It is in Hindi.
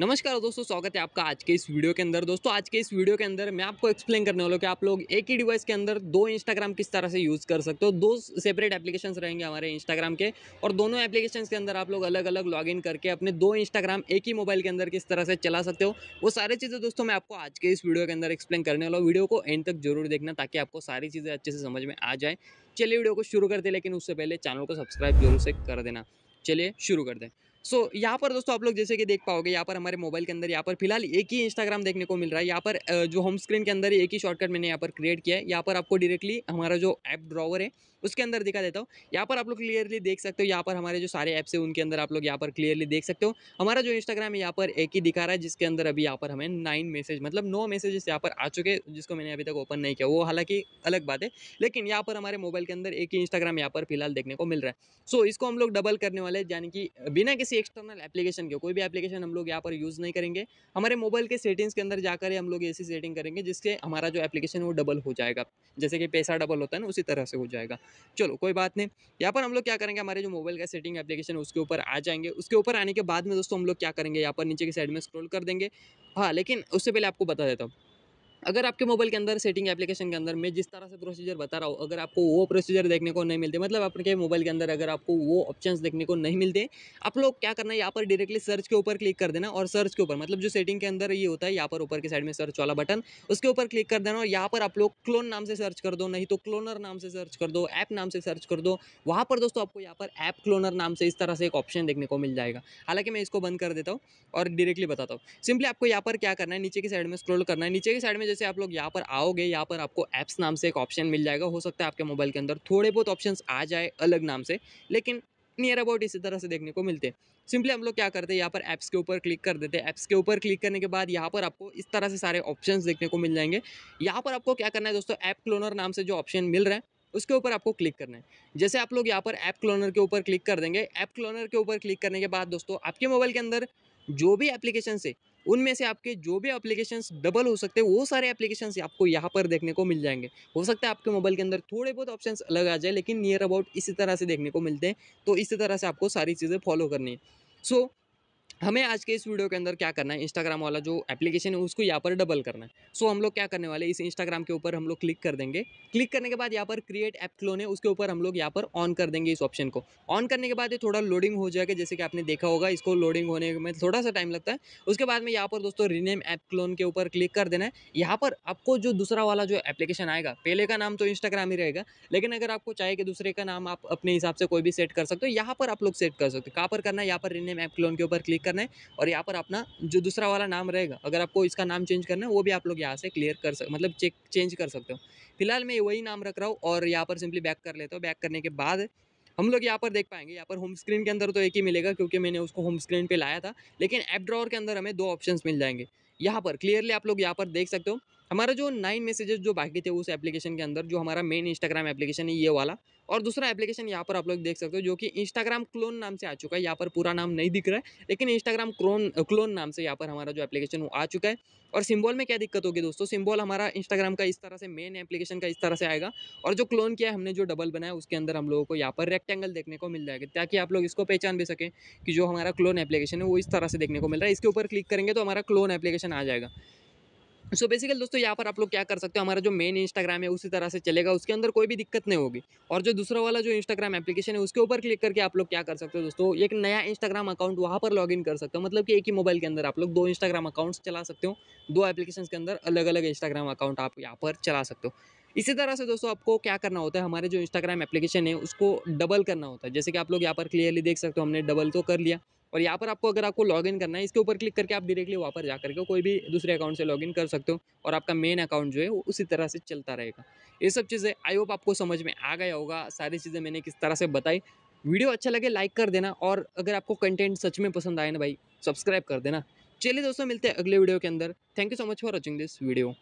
नमस्कार दोस्तों स्वागत है आपका आज के इस वीडियो के अंदर दोस्तों आज के इस वीडियो के अंदर मैं आपको एक्सप्लेन करने वाला हूँ कि आप लोग एक ही डिवाइस के अंदर दो इंस्टाग्राम किस तरह से यूज़ कर सकते हो दो सेपरेट एप्लीकेशंस रहेंगे हमारे इंस्टाग्राम के और दोनों एप्लीकेशंस के अंदर आप लोग अलग अलग लॉग करके अपने दो इंस्टाग्राम एक ही मोबाइल के अंदर किस तरह से चला सकते हो वो सारी चीज़ें दोस्तों मैं आपको आज के इस वीडियो के अंदर एक्सप्लेन करने वाला हूँ वीडियो को एंड तक जरूर देखना ताकि आपको सारी चीज़ें अच्छे से समझ में आ जाए चलिए वीडियो को शुरू कर दे लेकिन उससे पहले चैनल को सब्सक्राइब जरूर से कर देना चलिए शुरू कर दें सो so, यहाँ पर दोस्तों आप लोग जैसे कि देख पाओगे यहाँ पर हमारे मोबाइल के अंदर यहाँ पर फिलहाल एक ही इंस्टाग्राम देखने को मिल रहा है यहाँ पर जो होम स्क्रीन के अंदर एक ही शॉर्टकट मैंने यहाँ पर क्रिएट किया है यहाँ पर आपको डायरेक्टली हमारा जो ऐप ड्रॉवर है उसके अंदर दिखा देता हूँ यहाँ पर आप लोग क्लियरली देख सकते हो यहाँ पर हमारे जो सारे ऐप्स है उनके अंदर आप लोग यहाँ पर क्लियरली देख सकते हो हमारा जो इंस्टाग्राम है यहाँ पर एक ही दिखा रहा है जिसके अंदर अभी यहाँ पर हमें नाइन मैसेज मतलब नौ मैसेजेस यहाँ पर आ चुके जिसको मैंने अभी तक ओपन नहीं किया वो हालांकि अलग बात है लेकिन यहाँ पर हमारे मोबाइल के अंदर एक ही इंस्टाग्राम यहाँ पर फिलहाल देखने को मिल रहा है सो इसको हम लोग डबल करने वाले यानी कि बिना किसी एक्सटर्नल एप्लीकेशन के कोई भी एप्लीकेशन हम लोग यहाँ पर यूज़ नहीं करेंगे हमारे मोबाइल के सेटिंग्स के अंदर जाकर हम लोग ऐसी सेटिंग करेंगे जिससे हमारा जो एप्लीकेशन वो डबल हो जाएगा जैसे कि पैसा डबल होता है ना उसी तरह से हो जाएगा चलो कोई बात नहीं यहाँ पर हम लोग क्या करेंगे हमारे जो मोबाइल का सेटिंग एप्लीकेशन उसके ऊपर आ जाएंगे उसके ऊपर आने के बाद में दोस्तों हम लोग क्या करेंगे यहाँ पर नीचे की साइड में स्क्रोल कर देंगे हाँ लेकिन उससे पहले आपको बता देता हूँ अगर आपके मोबाइल के अंदर सेटिंग एप्लीकेशन के अंदर मैं जिस तरह से प्रोसीजर बता रहा हूँ अगर आपको वो प्रोसीजर देखने को नहीं मिलते मतलब आपके मोबाइल के अंदर अगर आपको वो ऑप्शन देखने को नहीं मिलते आप लोग क्या करना है यहाँ पर डायरेक्टली सर्च के ऊपर क्लिक कर देना और सर्च के ऊपर मतलब जो सेटिंग के अंदर ये होता है यहाँ पर ऊपर की साइड में सर्च वाला बटन उसके ऊपर क्लिक कर देना और यहाँ पर आप लोग क्लोन नाम से सर्च कर दो नहीं तो क्लोनर नाम से सर्च कर दो ऐप नाम से सर्च कर दो वहाँ पर दोस्तों आपको यहाँ पर ऐप क्लोनर नाम से इस तरह से एक ऑप्शन देखने को मिल जाएगा हालांकि मैं इसको बंद कर देता हूँ और डायरेक्टली बताता हूँ सिंपली आपको यहाँ पर क्या करना है नीचे की साइड में स्क्रोल करना है नीचे की साइड में जैसे आप लोग यहाँ पर आओगे यहाँ पर आपको ऐप्स नाम से एक ऑप्शन मिल जाएगा हो सकता है आपके मोबाइल के अंदर थोड़े बहुत ऑप्शन आ जाए अलग नाम से लेकिन नियर अबाउट इसी तरह से देखने को मिलते हैं सिंपली हम लोग क्या करते हैं यहाँ पर ऐप्स के ऊपर क्लिक कर देते हैं ऐप्स के ऊपर क्लिक करने के बाद यहाँ पर आपको इस तरह से सारे ऑप्शंस देखने को मिल जाएंगे यहाँ पर आपको क्या करना है दोस्तों ऐप क्लोनर नाम से जो ऑप्शन मिल रहा है उसके ऊपर आपको क्लिक करना है जैसे आप लोग यहाँ पर ऐप क्लोनर के ऊपर क्लिक कर देंगे ऐप क्लोनर के ऊपर क्लिक करने के बाद दोस्तों आपके मोबाइल के अंदर जो भी एप्लीकेशन से उनमें से आपके जो भी एप्लीकेशन डबल हो सकते हैं वो सारे एप्लीकेशन आपको यहाँ पर देखने को मिल जाएंगे हो सकता है आपके मोबाइल के अंदर थोड़े बहुत ऑप्शन अलग आ जाए लेकिन नियर अबाउट इसी तरह से देखने को मिलते हैं तो इसी तरह से आपको सारी चीज़ें फॉलो करनी है सो so, हमें आज के इस वीडियो के अंदर क्या करना है इंस्टाग्राम वाला जो एप्लीकेशन है उसको यहाँ पर डबल करना है सो so, हम लोग क्या करने वाले इस इंस्टाग्राम के ऊपर हम लोग क्लिक कर देंगे क्लिक करने के बाद यहाँ पर क्रिएट ऐप क्लोन है उसके ऊपर हम लोग यहाँ पर ऑन कर देंगे इस ऑप्शन को ऑन करने के बाद ये थोड़ा लोडिंग हो जाएगा जैसे कि आपने देखा होगा इसको लोडिंग होने में थोड़ा सा टाइम लगता है उसके बाद में यहाँ पर दोस्तों रीनेम ऐप क्लोन के ऊपर क्लिक कर देना है यहाँ पर आपको जो दूसरा वाला जो एप्लीकेशन आएगा पहले का नाम तो इंस्टाग्राम ही रहेगा लेकिन अगर आपको चाहिए कि दूसरे का नाम आप अपने हिसाब से कोई भी सेट कर सकते हो यहाँ पर आप लोग सेट कर सकते हो कहाँ पर करना है यहाँ पर रीनेम ऐप क्लोन के ऊपर क्लिक करना है और यहाँ पर अपना जो दूसरा वाला नाम रहेगा अगर आपको इसका नाम चेंज करना है वो भी आप लोग यहाँ से क्लियर कर सक मतलब चेक चेंज कर सकते हो फिलहाल मैं वही नाम रख रहा हूँ और यहाँ पर सिंपली बैक कर लेता हूँ बैक करने के बाद हम लोग यहाँ पर देख पाएंगे यहाँ पर होम स्क्रीन के अंदर तो एक ही मिलेगा क्योंकि मैंने उसको होम स्क्रीन पे लाया था लेकिन ऐप ड्रॉवर के अंदर हमें दो ऑप्शंस मिल जाएंगे यहाँ पर क्लियरली आप लोग यहाँ पर देख सकते हो हमारा जो नाइन मैसेजेस जो बाकी थे उस एप्लीकेशन के अंदर जो हमारा मेन इंस्टाग्राम एप्लीकेशन है ये वाला और दूसरा एप्लीकेशन यहाँ पर आप लोग देख सकते हो जो कि इंस्टाग्राम क्लोन नाम से आ चुका है यहाँ पर पूरा नाम नहीं दिख रहा है लेकिन इंस्टाग्राम क्लोन क्लोन नाम से यहाँ पर हमारा जो एप्लीकेशन वो आ चुका है और सिम्बॉल में क्या दिक्कत होगी दोस्तों सिम्बॉल हमारा इंस्टाग्राम का इस तरह से मेन एप्लीकेशन का इस तरह से आएगा और जो क्लोन किया है हमने जो डबल बनाया उसके अंदर हम लोगों को यहाँ पर रेक्टेंगल देखने को मिल जाएगा ताकि आप लोग इसको पहचान भी सकें कि जो हमारा क्लोन एप्लीकेशन है वो इस तरह से देखने को मिल रहा है इसके ऊपर क्लिक करेंगे तो हमारा क्लोन एप्लीकेशन आ जाएगा सो so बेसिकल दोस्तों यहाँ पर आप लोग क्या कर सकते हो हमारा जो मेन इंस्टाग्राम है उसी तरह से चलेगा उसके अंदर कोई भी दिक्कत नहीं होगी और जो दूसरा वाला जो इंस्टाग्राम एप्लीकेशन है उसके ऊपर क्लिक करके आप लोग क्या कर सकते हो दोस्तों एक नया इंस्टाग्राम अकाउंट वहाँ पर लॉग कर सकते हो मतलब कि एक ही मोबाइल के अंदर आप लोग दो इंस्टाग्राम अकाउंट्स चला सकते हो दो एप्लीकेशन के अंदर अलग अलग इंस्टाग्राम अकाउंट आप यहाँ पर चला सकते हो इसी तरह से दोस्तों आपको क्या करना होता है हमारे जो इंस्टाग्राम एप्लीकेशन है उसको डबल करना होता है जैसे कि आप लोग यहाँ पर क्लियरली देख सकते हो हमने डबल तो कर लिया और यहाँ पर आपको अगर आपको लॉगिन करना है इसके ऊपर क्लिक करके आप डायरेक्टली वहाँ पर जा करके कोई भी दूसरे अकाउंट से लॉगिन कर सकते हो और आपका मेन अकाउंट जो है वो उसी तरह से चलता रहेगा ये सब चीज़ें आई होप आपको समझ में आ गया होगा सारी चीज़ें मैंने किस तरह से बताई वीडियो अच्छा लगे लाइक कर देना और अगर आपको कंटेंट सच में पसंद आए ना भाई सब्सक्राइब कर देना चलिए दोस्तों मिलते हैं अगले वीडियो के अंदर thank you so much for watching this video